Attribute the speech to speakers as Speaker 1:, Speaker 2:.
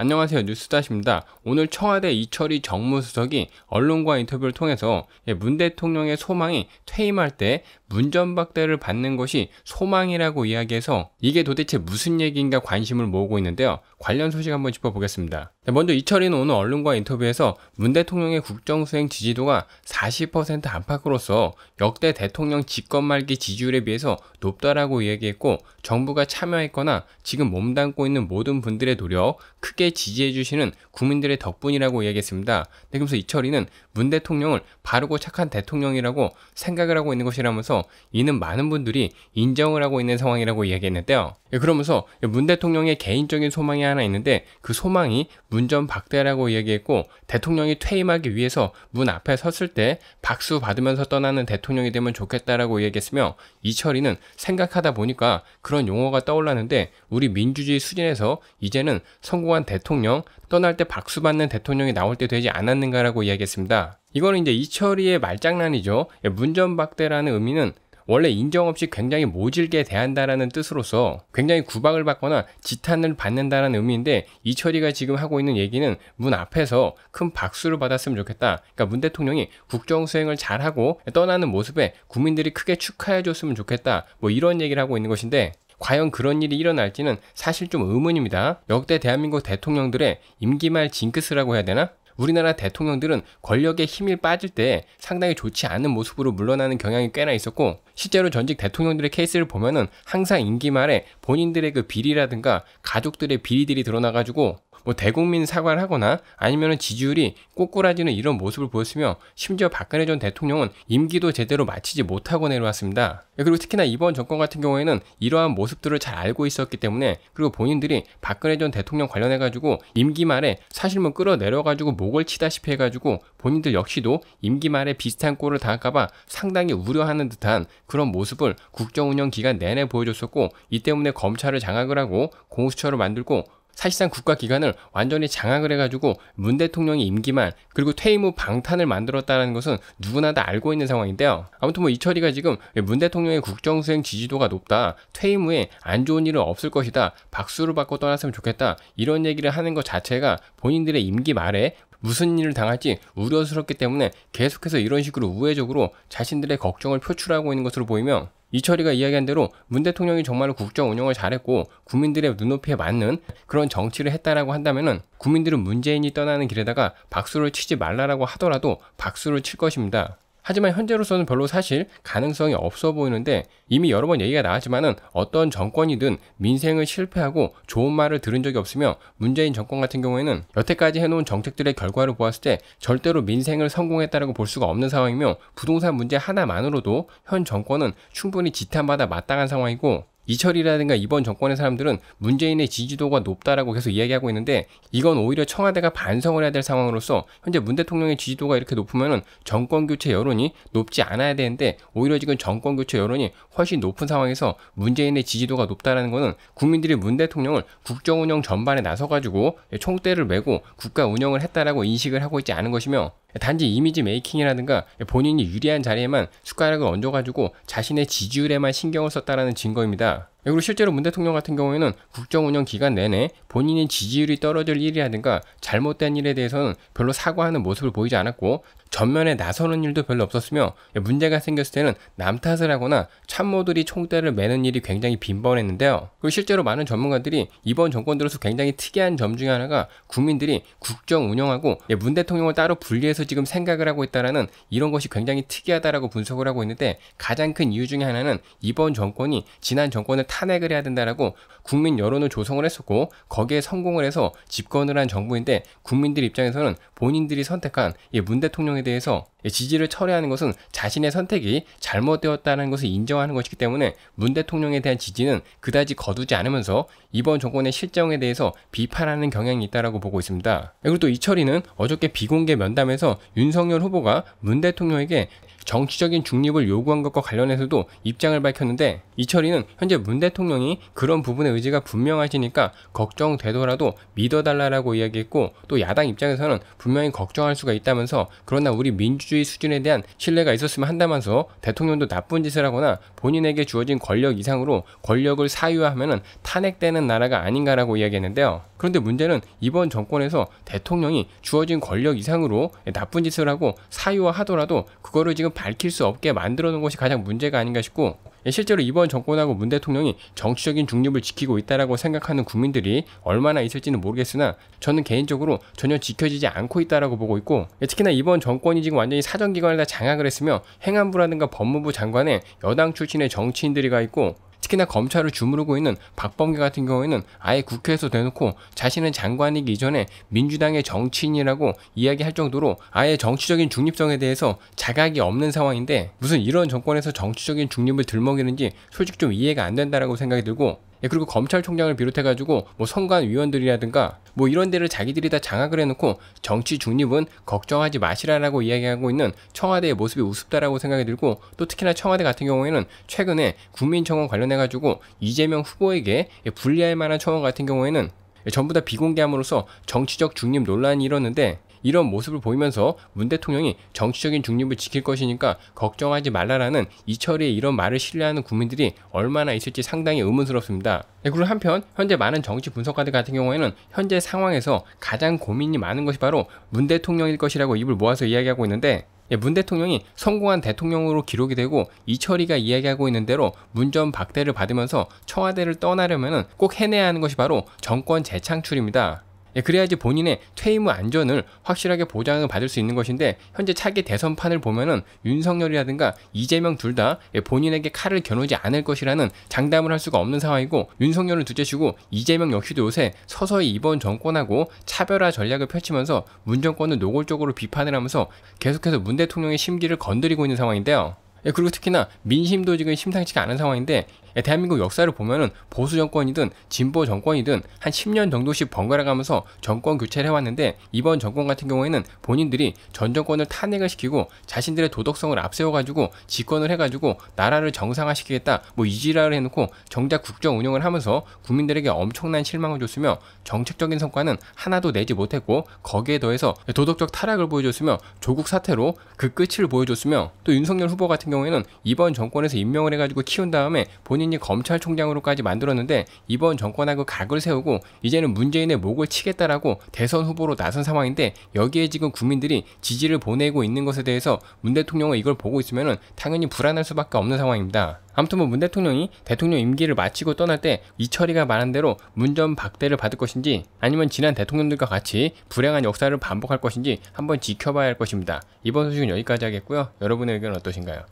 Speaker 1: 안녕하세요 뉴스다십니다. 오늘 청와대 이철희 정무수석이 언론과 인터뷰를 통해서 예, 문 대통령의 소망이 퇴임할 때 문전박대를 받는 것이 소망이라고 이야기해서 이게 도대체 무슨 얘기인가 관심을 모으고 있는데요. 관련 소식 한번 짚어보겠습니다. 먼저 이철이는 오늘 언론과 인터뷰에서 문 대통령의 국정 수행 지지도가 40% 안팎으로서 역대 대통령 집권 말기 지지율에 비해서 높다라고 이야기했고 정부가 참여했거나 지금 몸담고 있는 모든 분들의 노력 크게 지지해 주시는 국민들의 덕분이라고 이야기했습니다. 네, 그러면서 이철이는 문 대통령을 바르고 착한 대통령이라고 생각을 하고 있는 것이라면서 이는 많은 분들이 인정을 하고 있는 상황이라고 이야기했는데요. 예, 그러면서 문 대통령의 개인적인 소망이 하나 있는데 그 소망이 문전 박대라고 이야기했고 대통령이 퇴임하기 위해서 문 앞에 섰을 때 박수 받으면서 떠나는 대통령이 되면 좋겠다라고 이야기했으며 이철이는 생각하다 보니까 그런 용어가 떠올랐는데 우리 민주주의 수준에서 이제는 성공한 대통령, 떠날 때 박수 받는 대통령이 나올 때 되지 않았는가라고 이야기했습니다. 이거는 이제 이철이의 말장난이죠. 예, 문전박대라는 의미는 원래 인정 없이 굉장히 모질게 대한다라는 뜻으로서 굉장히 구박을 받거나 지탄을 받는다라는 의미인데 이철이가 지금 하고 있는 얘기는 문 앞에서 큰 박수를 받았으면 좋겠다. 그러니까 문 대통령이 국정 수행을 잘하고 떠나는 모습에 국민들이 크게 축하해 줬으면 좋겠다. 뭐 이런 얘기를 하고 있는 것인데 과연 그런 일이 일어날지는 사실 좀 의문입니다. 역대 대한민국 대통령들의 임기 말 징크스라고 해야 되나? 우리나라 대통령들은 권력의 힘이 빠질 때 상당히 좋지 않은 모습으로 물러나는 경향이 꽤나 있었고 실제로 전직 대통령들의 케이스를 보면은 항상 임기 말에 본인들의 그 비리라든가 가족들의 비리들이 드러나가지고 뭐 대국민 사과를 하거나 아니면 지지율이 꼬꾸라지는 이런 모습을 보였으며 심지어 박근혜 전 대통령은 임기도 제대로 마치지 못하고 내려왔습니다. 예, 그리고 특히나 이번 정권 같은 경우에는 이러한 모습들을 잘 알고 있었기 때문에 그리고 본인들이 박근혜 전 대통령 관련해 가지고 임기 말에 사실뭐 끌어내려 가지고 목을 치다시피 해 가지고 본인들 역시도 임기 말에 비슷한 꼴을 당할까봐 상당히 우려하는 듯한 그런 모습을 국정운영 기간 내내 보여줬었고 이 때문에 검찰을 장악을 하고 공수처를 만들고 사실상 국가기관을 완전히 장악을 해가지고 문 대통령의 임기만 그리고 퇴임 후 방탄을 만들었다는 것은 누구나 다 알고 있는 상황인데요. 아무튼 뭐 이철이가 지금 문 대통령의 국정수행 지지도가 높다. 퇴임 후에 안 좋은 일은 없을 것이다. 박수를 받고 떠났으면 좋겠다. 이런 얘기를 하는 것 자체가 본인들의 임기 말에 무슨 일을 당할지 우려스럽기 때문에 계속해서 이런 식으로 우회적으로 자신들의 걱정을 표출하고 있는 것으로 보이며 이철이가 이야기한 대로 문 대통령이 정말로 국정 운영을 잘했고 국민들의 눈높이에 맞는 그런 정치를 했다라고 한다면은 국민들은 문재인이 떠나는 길에다가 박수를 치지 말라라고 하더라도 박수를 칠 것입니다. 하지만 현재로서는 별로 사실 가능성이 없어 보이는데 이미 여러 번 얘기가 나왔지만은 어떤 정권이든 민생을 실패하고 좋은 말을 들은 적이 없으며 문재인 정권 같은 경우에는 여태까지 해놓은 정책들의 결과를 보았을 때 절대로 민생을 성공했다라고 볼 수가 없는 상황이며 부동산 문제 하나만으로도 현 정권은 충분히 지탄받아 마땅한 상황이고 이철이라든가 이번 정권의 사람들은 문재인의 지지도가 높다라고 계속 이야기하고 있는데 이건 오히려 청와대가 반성을 해야 될 상황으로서 현재 문 대통령의 지지도가 이렇게 높으면 정권 교체 여론이 높지 않아야 되는데 오히려 지금 정권 교체 여론이 훨씬 높은 상황에서 문재인의 지지도가 높다라는 것은 국민들이 문 대통령을 국정 운영 전반에 나서 가지고 총대를 메고 국가 운영을 했다라고 인식을 하고 있지 않은 것이며 단지 이미지 메이킹이라든가 본인이 유리한 자리에만 숟가락을 얹어가지고 자신의 지지율에만 신경을 썼다라는 증거입니다. 그리고 실제로 문 대통령 같은 경우에는 국정 운영 기간 내내 본인의 지지율이 떨어질 일이라든가 잘못된 일에 대해서는 별로 사과하는 모습을 보이지 않았고 전면에 나서는 일도 별로 없었으며 문제가 생겼을 때는 남 탓을 하거나 참모들이 총대를 매는 일이 굉장히 빈번했는데요. 그리고 실제로 많은 전문가들이 이번 정권 들어서 굉장히 특이한 점 중에 하나가 국민들이 국정 운영하고 예, 문 대통령을 따로 분리해서 지금 생각을 하고 있다라는 이런 것이 굉장히 특이하다라고 분석을 하고 있는데 가장 큰 이유 중에 하나는 이번 정권이 지난 정권을 탄핵을 해야 된다라고 국민 여론을 조성을 했었고 거기에 성공을 해서 집권을 한 정부인데 국민들 입장에서는 본인들이 선택한 문 대통령에 대해서 지지를 철회하는 것은 자신의 선택이 잘못되었다는 것을 인정하는 것이기 때문에 문 대통령에 대한 지지는 그다지 거두지 않으면서 이번 정권의 실정에 대해서 비판하는 경향이 있다라고 보고 있습니다. 그리고 또 이철이는 어저께 비공개 면담에서 윤석열 후보가 문 대통령에게 정치적인 중립을 요구한 것과 관련해서도 입장을 밝혔는데 이철이는 현재 문 대통령이 그런 부분의 의지가 분명하시니까 걱정되더라도 믿어달라라고 이야기했고 또 야당 입장에서는 분명히 걱정할 수가 있다면서 그러나 우리 민주 민주주의 수준에 대한 신뢰가 있었으면 한다면서 대통령도 나쁜 짓을 하거나 본인에게 주어진 권력 이상으로 권력을 사유화하면 탄핵되는 나라가 아닌가라고 이야기했는데요. 그런데 문제는 이번 정권에서 대통령이 주어진 권력 이상으로 나쁜 짓을 하고 사유화하더라도 그거를 지금 밝힐 수 없게 만들어 놓은 것이 가장 문제가 아닌가 싶고 실제로 이번 정권하고 문 대통령이 정치적인 중립을 지키고 있다라고 생각하는 국민들이 얼마나 있을지는 모르겠으나 저는 개인적으로 전혀 지켜지지 않고 있다라고 보고 있고 예, 특히나 이번 정권이 지금 완전히 사정기관을 다 장악을 했으며 행안부라든가 법무부 장관에 여당 출신의 정치인들이 가 있고 특히나 검찰을 주무르고 있는 박범계 같은 경우에는 아예 국회에서 대놓고 자신은 장관이기 이전에 민주당의 정치인이라고 이야기할 정도로 아예 정치적인 중립성에 대해서 자각이 없는 상황인데 무슨 이런 정권에서 정치적인 중립을 들먹이는지 솔직히 좀 이해가 안 된다라고 생각이 들고 예, 그리고 검찰총장을 비롯해가지고 뭐 선관위원들이라든가 뭐 이런 데를 자기들이 다 장악을 해놓고 정치 중립은 걱정하지 마시라라고 이야기하고 있는 청와대의 모습이 우습다라고 생각이 들고 또 특히나 청와대 같은 경우에는 최근에 국민청원 관련해가지고 이재명 후보에게 예, 불리할 만한 청원 같은 경우에는 예, 전부 다 비공개함으로써 정치적 중립 논란이 일었는데 이런 모습을 보이면서 문 대통령이 정치적인 중립을 지킬 것이니까 걱정하지 말라라는 이철의 이런 말을 신뢰하는 국민들이 얼마나 있을지 상당히 의문스럽습니다. 네, 그리고 한편 현재 많은 정치 분석가들 같은 경우에는 현재 상황에서 가장 고민이 많은 것이 바로 문 대통령일 것이라고 입을 모아서 이야기하고 있는데 예, 문 대통령이 성공한 대통령으로 기록이 되고 이철이가 이야기하고 있는 대로 문전 박대를 받으면서 청와대를 떠나려면 꼭 해내야 하는 것이 바로 정권 재창출입니다. 예, 그래야지 본인의 퇴임 후 안전을 확실하게 보장을 받을 수 있는 것인데 현재 차기 대선판을 보면은 윤석열이라든가 이재명 둘다 예, 본인에게 칼을 겨누지 않을 것이라는 장담을 할 수가 없는 상황이고 윤석열을 둘째치고 이재명 역시도 요새 서서히 이번 정권하고 차별화 전략을 펼치면서 문 정권을 노골적으로 비판을 하면서 계속해서 문 대통령의 심기를 건드리고 있는 상황인데요. 예, 그리고 특히나 민심도 지금 심상치가 않은 상황인데 예, 대한민국 역사를 보면은 보수 정권이든 진보 정권이든 한 10년 정도씩 번갈아 가면서 정권 교체를 해왔는데 이번 정권 같은 경우에는 본인들이 전 정권을 탄핵을 시키고 자신들의 도덕성을 앞세워가지고 집권을 해가지고 나라를 정상화시키겠다 뭐 이지랄을 해놓고 정작 국정 운영을 하면서 국민들에게 엄청난 실망을 줬으며 정책적인 성과는 하나도 내지 못했고 거기에 더해서 도덕적 타락을 보여줬으며 조국 사태로 그 끝을 보여줬으며 또 윤석열 후보 같은 경우에는 이번 정권에서 임명을 해가지고 키운 다음에 본 본인이 검찰총장으로까지 만들었는데 이번 정권하고 각을 세우고 이제는 문재인의 목을 치겠다라고 대선 후보로 나선 상황인데 여기에 지금 국민들이 지지를 보내고 있는 것에 대해서 문 대통령은 이걸 보고 있으면 당연히 불안할 수밖에 없는 상황입니다. 아무튼 뭐문 대통령이 대통령 임기를 마치고 떠날 때 이철이가 말한 대로 문전 박대를 받을 것인지 아니면 지난 대통령들과 같이 불행한 역사를 반복할 것인지 한번 지켜봐야 할 것입니다. 이번 소식은 여기까지 하겠고요. 여러분의 의견은 어떠신가요?